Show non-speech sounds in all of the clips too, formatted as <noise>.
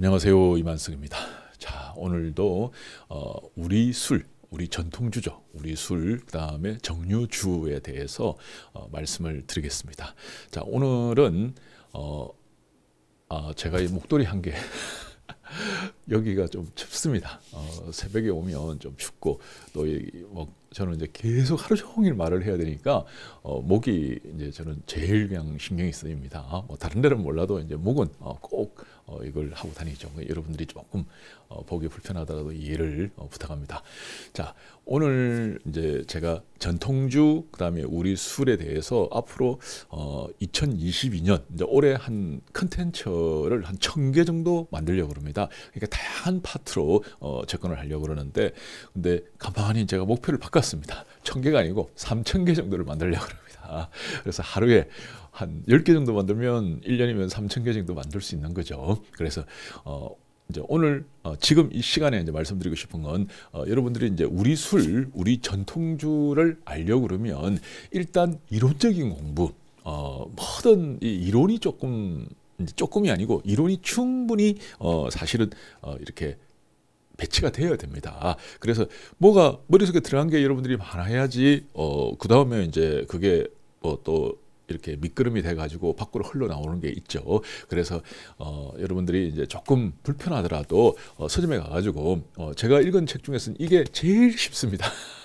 안녕하세요 이만승입니다. 자 오늘도 어, 우리 술 우리 전통주죠. 우리 술, 그 다음에 정류주에 대해서 어, 말씀을 드리겠습니다. 자, 오늘은, 어, 아, 제가 이 목도리 한개 <laughs> 여기가 좀 춥습니다. 어, 새벽에 오면 좀 춥고 또뭐 저는 이제 계속 하루 종일 말을 해야 되니까 어, 목이 이제 저는 제일 그냥 신경이 쓰입니다. 어, 뭐 다른 데는 몰라도 이제 목은 어, 꼭 어, 이걸 하고 다니죠. 뭐 여러분들이 조금 어, 보기 불편하더라도 이해를 부탁합니다. 자 오늘 이제 제가 전통주 그다음에 우리 술에 대해서 앞으로 2022년 이제 올해 한 컨텐츠를 한 천 개 정도 만들려고 합니다. 그러니까 다양한 파트로 어, 접근을 하려고 그러는데 근데 가만히 제가 목표를 바꿨습니다. 천개가 아니고 삼천 개 정도를 만들려고 합니다. 그래서 하루에 한 열 개 정도 만들면 일년이면 삼천 개 정도 만들 수 있는 거죠. 그래서 어, 이제 오늘 어, 지금 이 시간에 이제 말씀드리고 싶은 건 어, 여러분들이 이제 우리 술, 우리 전통주를 알려고 그러면 일단 이론적인 공부 어, 모든 이 이론이 조금 조금이 아니고 이론이 충분히 어, 사실은 어, 이렇게 배치가 되어야 됩니다. 그래서 뭐가 머릿속에 들어간 게 여러분들이 많아야지 어, 그 다음에 이제 그게 뭐또 이렇게 밑그름이 돼가지고 밖으로 흘러나오는 게 있죠. 그래서 어, 여러분들이 이제 조금 불편하더라도 어, 서점에 가가지고 어, 제가 읽은 책 중에서는 이게 제일 쉽습니다. <laughs>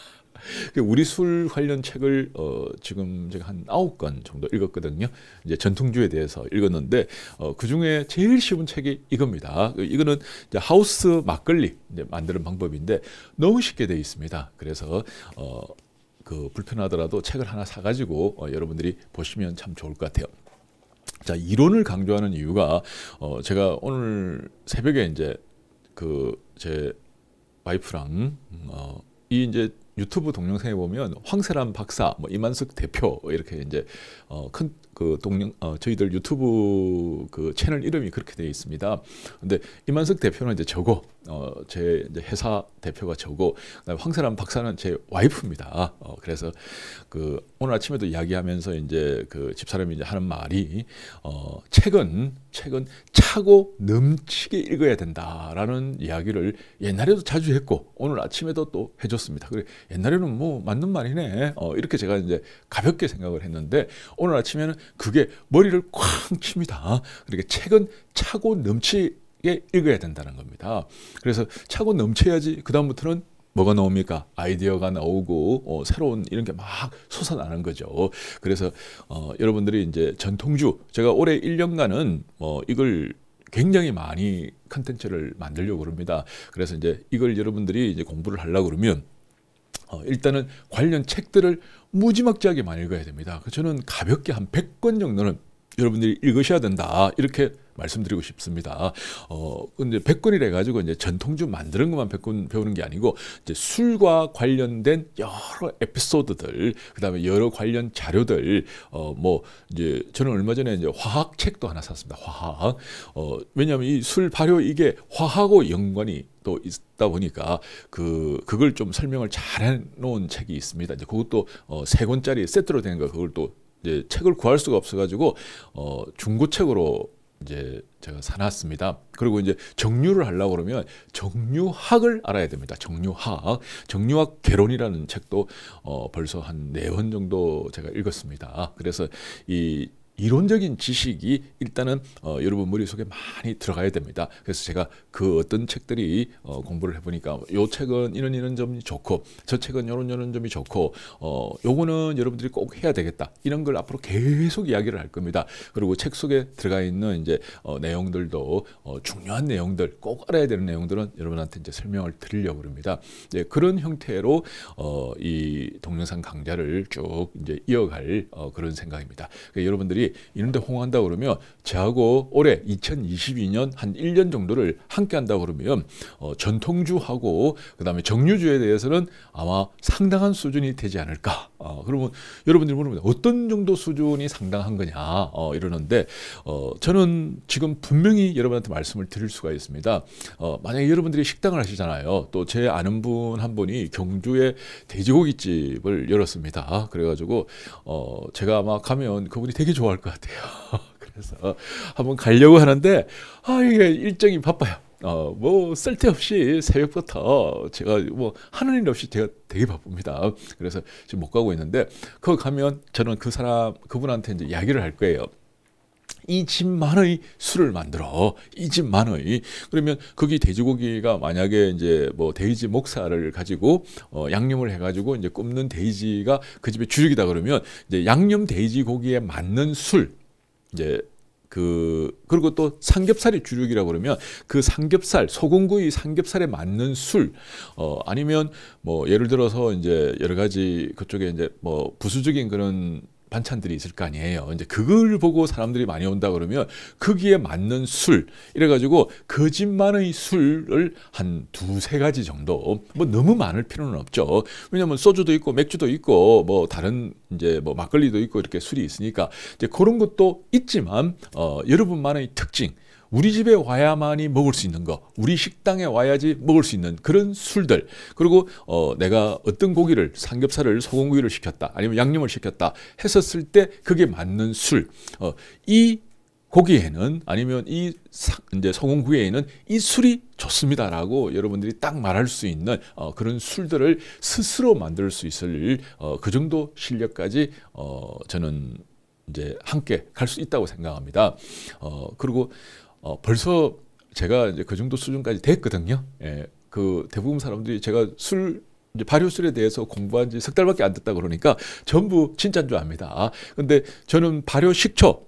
그러니까 우리 술 관련 책을 어, 지금 제가 한 아홉 권 정도 읽었거든요. 이제 전통주에 대해서 읽었는데 어, 그 중에 제일 쉬운 책이 이겁니다. 그 이거는 하우스 막걸리 만드는 방법인데 너무 쉽게 되어 있습니다. 그래서 어, 그 불편하더라도 책을 하나 사가지고 어, 여러분들이 보시면 참 좋을 것 같아요. 자 이론을 강조하는 이유가 어, 제가 오늘 새벽에 이제 그 제 와이프랑 음, 어, 이 이제 유튜브 동영상에 보면 황세란 박사, 뭐 이만숙 대표 이렇게 이제 어, 큰그 동영 어, 저희들 유튜브 그 채널 이름이 그렇게 되어 있습니다. 근데 이만숙 대표는 이제 저고 어, 제 이제 회사 대표가 저고 그다음에 황세란 박사는 제 와이프입니다. 어, 그래서 그 오늘 아침에도 이야기하면서 이제 그 집사람이 이제 하는 말이 어, 최근 최근 차고 넘치게 읽어야 된다라는 이야기를 옛날에도 자주 했고 오늘 아침에도 또 해줬습니다. 그래 옛날에는 뭐 맞는 말이네 어, 이렇게 제가 이제 가볍게 생각을 했는데 오늘 아침에는 그게 머리를 쾅 칩니다. 그러니까 책은 차고 넘치게 읽어야 된다는 겁니다. 그래서 차고 넘쳐야지 그 다음부터는 뭐가 나옵니까? 아이디어가 나오고 어, 새로운 이런 게 막 솟아나는 거죠. 그래서 어, 여러분들이 이제 전통주 제가 올해 1년간은 어, 뭐 이걸 굉장히 많이 컨텐츠를 만들려고 그럽니다. 그래서 이제 이걸 여러분들이 이제 공부를 하려고 그러면 어, 일단은 관련 책들을 무지막지하게 많이 읽어야 됩니다. 그 저는 가볍게 한 100권 정도는 여러분들이 읽으셔야 된다. 이렇게 말씀드리고 싶습니다. 어, 이제 백군이래 가지고 이제 전통주 만드는 것만 백군 배우는 게 아니고 이제 술과 관련된 여러 에피소드들, 그다음에 여러 관련 자료들, 어, 뭐 이제 저는 얼마 전에 이제 화학 책도 하나 샀습니다. 화학. 어, 왜냐면이 술 발효 이게 화하고 연관이 또 있다 보니까 그 그걸 좀 설명을 잘 해놓은 책이 있습니다. 이제 그것도 어, 세 권짜리 세트로 된거 그걸 또 이제 책을 구할 수가 없어가지고 어, 중고책으로 이제 제가 사놨습니다. 그리고 이제 정류를 하려고 그러면 정류학을 알아야 됩니다. 정류학. 정류학 개론이라는 책도 어 벌써 한 네 권 정도 제가 읽었습니다. 그래서 이 이론적인 지식이 일단은 어, 여러분 머릿속에 많이 들어가야 됩니다. 그래서 제가 그 어떤 책들이 어, 공부를 해보니까 요 책은 이런 이런 점이 좋고 저 책은 이런 이런 점이 좋고 어, 요거는 여러분들이 꼭 해야 되겠다 이런 걸 앞으로 계속 이야기를 할 겁니다. 그리고 책 속에 들어가 있는 이제 어, 내용들도 어, 중요한 내용들 꼭 알아야 되는 내용들은 여러분한테 이제 설명을 드리려고 합니다. 이 예, 그런 형태로 어, 이 동영상 강좌를 쭉 이제 이어갈 어, 그런 생각입니다. 그러니까 여러분들이 사람들이 이런데 홍한다 그러면 저하고 올해 2022년 한 1년 정도를 함께 한다 그러면 어, 전통주하고 그다음에 정류주에 대해서는 아마 상당한 수준이 되지 않을까 어, 그러면 여러분들이 물어보면 어떤 정도 수준이 상당한 거냐 어, 이러는데 어, 저는 지금 분명히 여러분한테 말씀을 드릴 수가 있습니다. 어, 만약에 여러분들이 식당을 하시잖아요. 또 제 아는 분 한 분이 경주에 돼지고기집을 열었습니다. 그래가지고 어, 제가 아마 가면 그분이 되게 좋아할 것 같아요. <laughs> 그래서 한번 가려고 하는데 아 이게 일정이 바빠요. 어, 뭐 쓸데없이 새벽부터 제가 뭐 하는 일 없이 제가 되게 바쁩니다. 그래서 지금 못 가고 있는데 그거 가면 저는 그 사람 그분한테 이제 이야기를 할 거예요. 이 집만의 술을 만들어 이 집만의 그러면 거기 돼지고기가 만약에 이제 뭐돼지 목살을 가지고 어, 양념을 해가지고 이제 굽는 돼지가그 집의 주력이다 그러면 이제 양념 돼지 고기에 맞는 술 이제 그 그리고 또 삼겹살이 주력이라고 그러면 그 삼겹살 소금구이 삼겹살에 맞는 술어 아니면 뭐 예를 들어서 이제 여러 가지 그쪽에 이제 뭐 부수적인 그런 반찬들이 있을 거 아니에요. 이제 그걸 보고 사람들이 많이 온다 그러면 거기에 맞는 술 이래 가지고 거짓말의 술을 한 두세 가지 정도 뭐 너무 많을 필요는 없죠. 왜냐면 소주도 있고 맥주도 있고 뭐 다른 이제 뭐 막걸리도 있고 이렇게 술이 있으니까 이제 그런 것도 있지만 어 여러분만의 특징 우리 집에 와야만이 먹을 수 있는 거, 우리 식당에 와야지 먹을 수 있는 그런 술들, 그리고 어, 내가 어떤 고기를 삼겹살을 소금구이를 시켰다, 아니면 양념을 시켰다 했었을 때 그게 맞는 술, 어, 이 고기에는 아니면 이 이제 소공구에는 이 술이 좋습니다라고 여러분들이 딱 말할 수 있는 어, 그런 술들을 스스로 만들 수 있을 어, 그 정도 실력까지 어, 저는 이제 함께 갈 수 있다고 생각합니다. 어, 그리고 어, 벌써 제가 이제 그 정도 수준까지 됐거든요. 예, 그 대부분 사람들이 제가 술 이제 발효술에 대해서 공부한 지 석 달밖에 안 됐다 그러니까 전부 진짜인 줄 압니다. 아, 근데 저는 발효 식초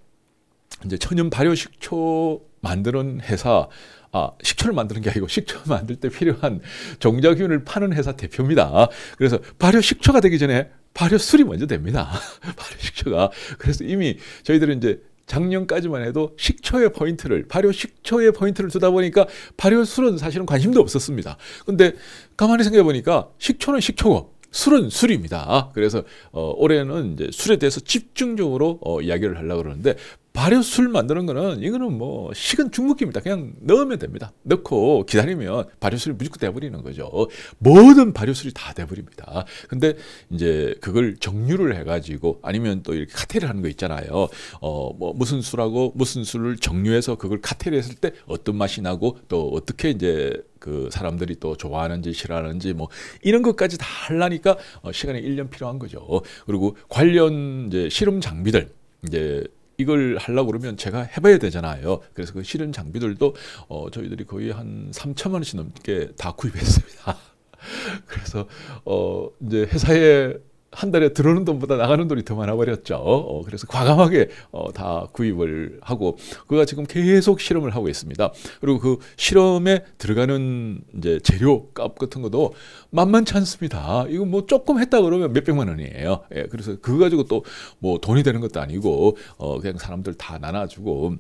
이제 천연 발효 식초 만드는 회사 아, 식초를 만드는 게 아니고 식초 <laughs> 만들 때 필요한 종자균을 파는 회사 대표입니다. 아, 그래서 발효 식초가 되기 전에 발효술이 먼저 됩니다. <laughs> 발효 식초가 그래서 이미 저희들은 이제 작년까지만 해도 식초의 포인트를 발효 식초의 포인트를 두다 보니까 발효 술은 사실은 관심도 없었습니다. 근데 가만히 생각해 보니까 식초는 식초고 술은 술입니다. 그래서 어, 올해는 이제 술에 대해서 집중적으로 어, 이야기를 하려고 그러는데 발효술 만드는 거는 이거는 뭐 식은 중먹기입니다 그냥 넣으면 됩니다. 넣고 기다리면 발효술이 무조건 돼버리는 거죠. 모든 발효술이 다 돼버립니다. 근데 이제 그걸 정류를 해가지고 아니면 또 이렇게 카테를 하는 거 있잖아요. 어 뭐 무슨 술하고 무슨 술을 정류해서 그걸 카테를 했을 때 어떤 맛이 나고 또 어떻게 이제 그 사람들이 또 좋아하는지 싫어하는지 뭐 이런 것까지 다 하려니까 어, 시간이 1년 필요한 거죠. 그리고 관련 이제 실험 장비들 이제 이걸 하려고 그러면 제가 해봐야 되잖아요. 그래서 그 실은 장비들도 어, 저희들이 거의 한 3천만 원씩 넘게 다 구입했습니다. <laughs> 그래서 어, 이제 회사에 한 달에 들어오는 돈보다 나가는 돈이 더 많아버렸죠. 어, 어, 그래서 과감하게 어, 다 구입을 하고 그가 지금 계속 실험을 하고 있습니다. 그리고 그 실험에 들어가는 이제 재료 값 같은 것도 만만치 않습니다. 이거 뭐 조금 했다 그러면 몇 백만 원이에요. 예, 그래서 그거 가지고 또 뭐 돈이 되는 것도 아니고 어, 그냥 사람들 다 나눠주고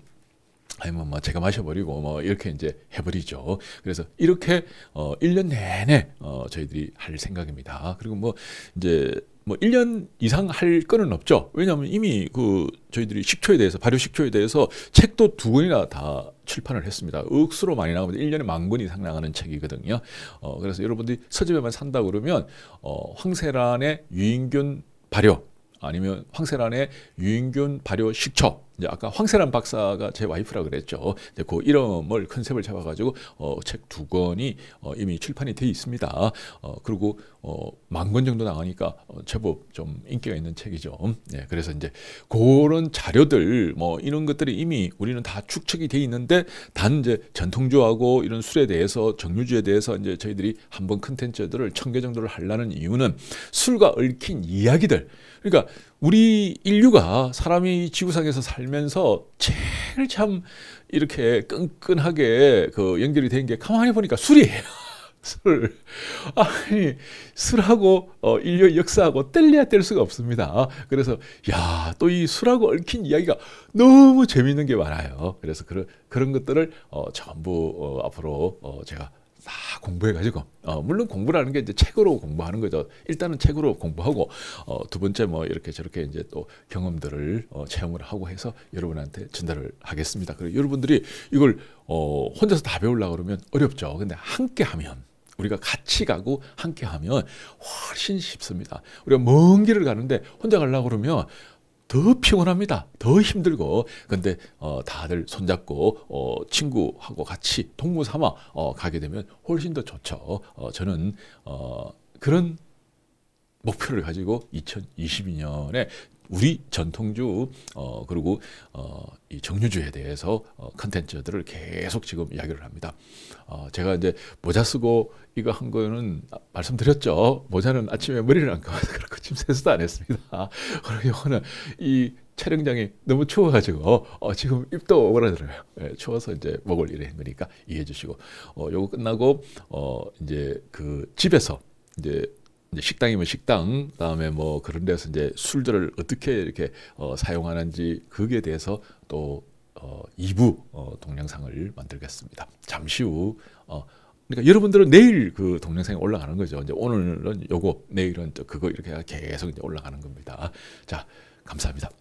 아니면 뭐, 뭐 제가 마셔버리고 뭐 이렇게 이제 해버리죠. 그래서 이렇게 어 1년 내내 어 저희들이 할 생각입니다. 그리고 뭐 이제 뭐 1년 이상 할 거는 없죠. 왜냐하면 이미 그 저희들이 식초에 대해서 발효 식초에 대해서 책도 두 권이나 다 출판을 했습니다. 억수로 많이 나가면 1년에 만 권 이상 나가는 책이거든요. 어, 그래서 여러분들이 서점에만 산다 그러면 어, 황세란의 유인균 발효 아니면 황세란의 유인균 발효 식초 이제 아까 황세란 박사가 제 와이프라 그랬죠. 이제 그 이름을 컨셉을 잡아가지고 어, 책두 권이 어, 이미 출판이 돼 있습니다. 어, 그리고 어, 만권 정도 나가니까 어, 제법 좀 인기가 있는 책이죠. 네, 그래서 이제 그런 자료들 뭐 이런 것들이 이미 우리는 다 축적이 돼 있는데 단 이제 전통주하고 이런 술에 대해서 정류주에 대해서 이제 저희들이 한번 컨텐츠들을 천 개 정도를 하려는 이유는 술과 얽힌 이야기들 그러니까 우리 인류가 사람이 지구상에서 살면서 제일 참 이렇게 끈끈하게 그 연결이 된 게 가만히 보니까 술이에요. <laughs> 술. 아니, 술하고 어, 인류 역사하고 뗄래야 뗄 수가 없습니다. 그래서 야, 또 이 술하고 얽힌 이야기가 너무 재밌는 게 많아요. 그래서 그런 그런 것들을 어, 전부 어, 앞으로 어, 제가 다 공부해가지고 어, 물론 공부라는 게 이제 책으로 공부하는 거죠. 일단은 책으로 공부하고 어, 두 번째 뭐 이렇게 저렇게 이제 또 경험들을 어, 체험을 하고 해서 여러분한테 전달을 하겠습니다. 그리고 여러분들이 이걸 어, 혼자서 다 배우려 고 그러면 어렵죠. 근데 함께 하면 우리가 같이 가고 함께 하면 훨씬 쉽습니다. 우리가 먼 길을 가는데 혼자 가려고 그러면 더 피곤합니다. 더 힘들고 근데 어, 다들 손잡고 어, 친구하고 같이 동무 삼아 어, 가게 되면 훨씬 더 좋죠. 어, 저는 어, 그런 목표를 가지고 2022년에 우리 전통주 어, 그리고 어, 이 정류주에 대해서 어, 컨텐츠들을 계속 지금 이야기를 합니다. 어, 제가 이제 모자 쓰고 이거 한 거는 말씀드렸죠. 모자는 아침에 머리를 안 감아서 그렇고 지금 세수도 안 했습니다. <laughs> 그리고 이거는 이 촬영장이 너무 추워가지고 어, 지금 입도 오그라들어요. 예, 추워서 이제 먹을 일이 힘드니까 이해해 주시고 어, 요거 끝나고 어, 이제 그 집에서 이제 식당이면 식당, 그다음에 뭐 그런 데서 이제 술들을 어떻게 이렇게 어, 사용하는지 거기에 대해서 또 어, 2부 어, 동영상을 만들겠습니다. 잠시 후 어, 그러니까 여러분들은 내일 그 동영상이 올라가는 거죠. 이제 오늘은 요거, 내일은 저 그거 이렇게 계속 이제 올라가는 겁니다. 자, 감사합니다.